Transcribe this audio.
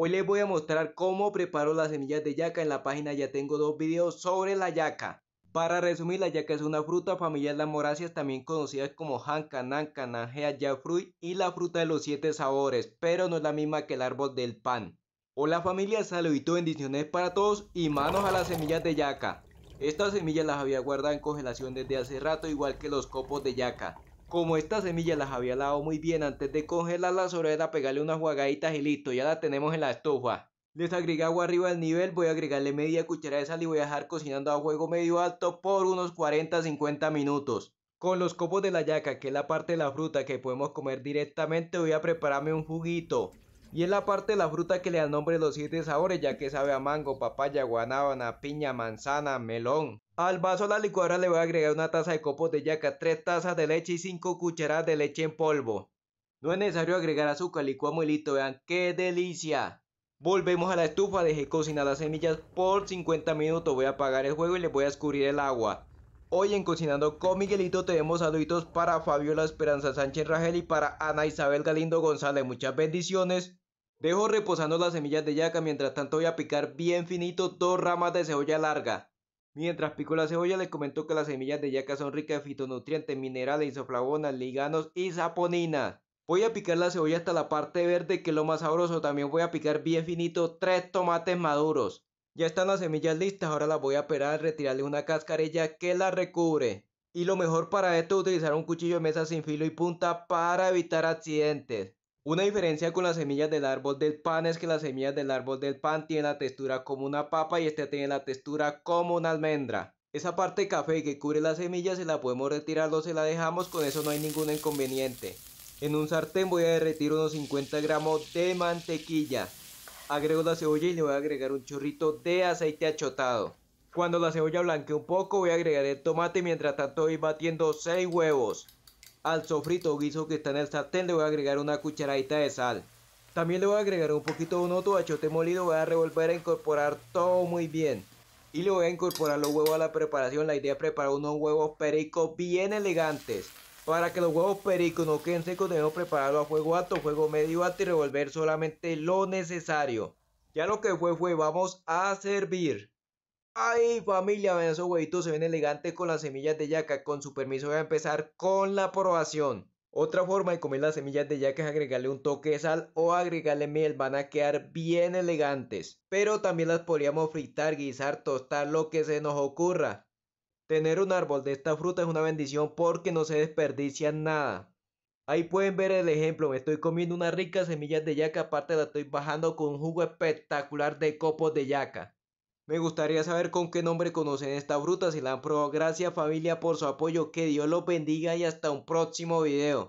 Hoy les voy a mostrar cómo preparo las semillas de yaca. En la página ya tengo dos videos sobre la yaca. Para resumir, la yaca es una fruta familiar de las moráceas, también conocidas como hanca, nanca, nangea, yafruy y la fruta de los siete sabores, pero no es la misma que el árbol del pan. Hola familia, y bendiciones para todos y manos a las semillas de yaca. Estas semillas las había guardado en congelación desde hace rato, igual que los copos de yaca. Como estas semillas las había lavado muy bien antes de congelarlas, la era pegarle unas jugaditas y listo, ya la tenemos en la estufa. Les agregué agua arriba del nivel, voy a agregarle media cuchara de sal y voy a dejar cocinando a fuego medio alto por unos 40-50 minutos. Con los copos de la yaca, que es la parte de la fruta que podemos comer directamente, voy a prepararme un juguito. Y en la parte de la fruta que le da nombre los siete sabores, ya que sabe a mango, papaya, guanábana, piña, manzana, melón. Al vaso de la licuadora le voy a agregar una taza de copos de yaca, 3 tazas de leche y 5 cucharadas de leche en polvo. No es necesario agregar azúcar, licuamos y listo, vean qué delicia. Volvemos a la estufa, dejé cocinar las semillas por 50 minutos, voy a apagar el fuego y le voy a escurrir el agua. Hoy en Cocinando con Miguelito tenemos saluditos para Fabiola Esperanza Sánchez Rajel y para Ana Isabel Galindo González. Muchas bendiciones. Dejo reposando las semillas de yaca, mientras tanto voy a picar bien finito dos ramas de cebolla larga. Mientras pico la cebolla les comento que las semillas de yaca son ricas en fitonutrientes, minerales, isoflavonas, liganos y saponina. Voy a picar la cebolla hasta la parte verde que es lo más sabroso. También voy a picar bien finito tres tomates maduros. Ya están las semillas listas, ahora las voy a pelar, retirarle una cascarilla que la recubre. Y lo mejor para esto es utilizar un cuchillo de mesa sin filo y punta para evitar accidentes. Una diferencia con las semillas del árbol del pan es que las semillas del árbol del pan tienen la textura como una papa y esta tiene la textura como una almendra. Esa parte café que cubre las semillas se la podemos retirar o se la dejamos, con eso no hay ningún inconveniente. En un sartén voy a derretir unos 50 gramos de mantequilla agrego la cebolla y le voy a agregar un chorrito de aceite achotado. Cuando la cebolla blanquee un poco voy a agregar el tomate, mientras tanto voy batiendo 6 huevos. Al sofrito guiso que está en el sartén le voy a agregar una cucharadita de sal. También le voy a agregar un poquito de un otro achote molido, voy a revolver a incorporar todo muy bien. Y le voy a incorporar los huevos a la preparación, la idea es preparar unos huevos pericos bien elegantes. Para que los huevos pericos no queden secos debemos prepararlo a fuego alto, fuego medio alto y revolver solamente lo necesario. Ya lo que fue fue, vamos a servir. Ay familia, vean esos huevitos se ven elegantes con las semillas de yaca. Con su permiso voy a empezar con la aprobación. Otra forma de comer las semillas de yaca es agregarle un toque de sal o agregarle miel, van a quedar bien elegantes. Pero también las podríamos fritar, guisar, tostar, lo que se nos ocurra. Tener un árbol de esta fruta es una bendición porque no se desperdicia nada. Ahí pueden ver el ejemplo, me estoy comiendo unas ricas semillas de yaca, aparte la estoy bajando con un jugo espectacular de copos de yaca. Me gustaría saber con qué nombre conocen esta fruta, si la han probado. Gracias familia por su apoyo, que Dios los bendiga y hasta un próximo video.